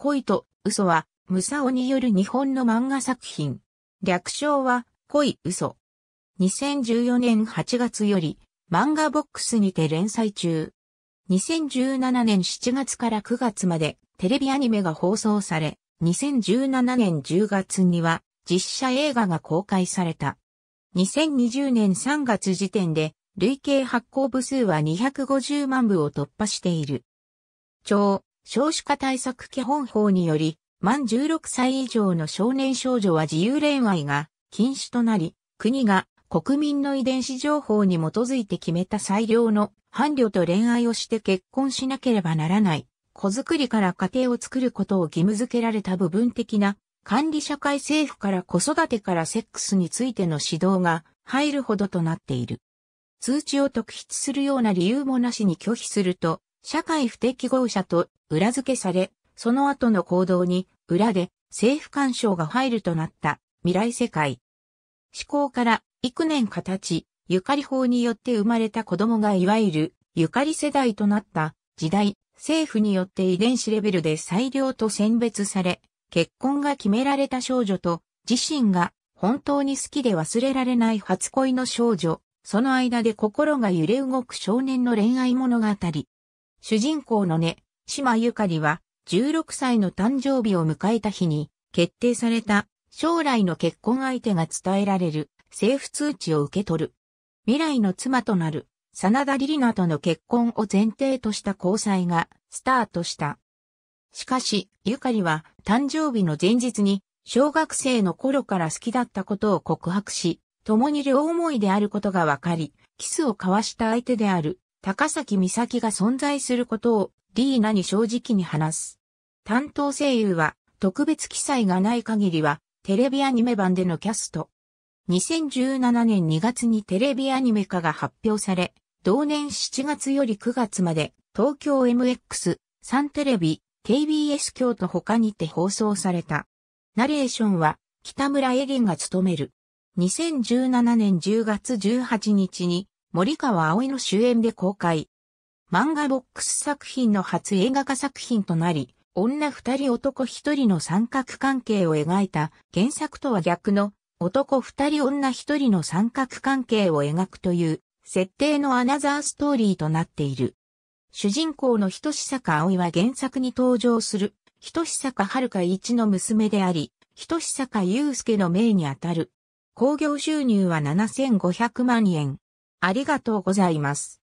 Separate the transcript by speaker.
Speaker 1: 恋と嘘は、ムサオによる日本の漫画作品。略称は、恋嘘。2014年8月より、漫画ボックスにて連載中。2017年7月から9月まで、テレビアニメが放送され、2017年10月には、実写映画が公開された。2020年3月時点で、累計発行部数は250万部を突破している。超少子化対策基本法により、満16歳以上の少年少女は自由恋愛が禁止となり、国が国民の遺伝子情報に基づいて決めた最良の伴侶と恋愛をして結婚しなければならない、子作りから家庭を作ることを義務付けられた部分的な管理社会政府から子育てからセックスについての指導が入るほどとなっている。通知を特筆するような理由もなしに拒否すると、社会不適合者と裏付けされ、その後の行動に裏で政府干渉が入るとなった未来世界。思考から幾年か経ち、ゆかり法によって生まれた子供がいわゆるゆかり世代となった時代、政府によって遺伝子レベルで裁量と選別され、結婚が決められた少女と自身が本当に好きで忘れられない初恋の少女、その間で心が揺れ動く少年の恋愛物語。主人公のね、島ゆかりは、16歳の誕生日を迎えた日に、決定された、将来の結婚相手が伝えられる、政府通知を受け取る。未来の妻となる、真田リリナとの結婚を前提とした交際が、スタートした。しかし、ゆかりは、誕生日の前日に、小学生の頃から好きだったことを告白し、共に両思いであることが分かり、キスを交わした相手である高崎美咲が存在することをリーナに正直に話す。担当声優は特別記載がない限りはテレビアニメ版でのキャスト。2017年2月にテレビアニメ化が発表され、同年7月より9月まで東京 MX、サンテレビ、KBS 京都他にて放送された。ナレーションは北村エリンが務める。2017年10月18日に森川葵の主演で公開。漫画ボックス作品の初映画化作品となり、女二人男一人の三角関係を描いた原作とは逆の男二人女一人の三角関係を描くという設定のアナザーストーリーとなっている。主人公の人志坂葵は原作に登場する人志坂遥一の娘であり、人志坂祐介の命にあたる。興行収入は7500万円。ありがとうございます。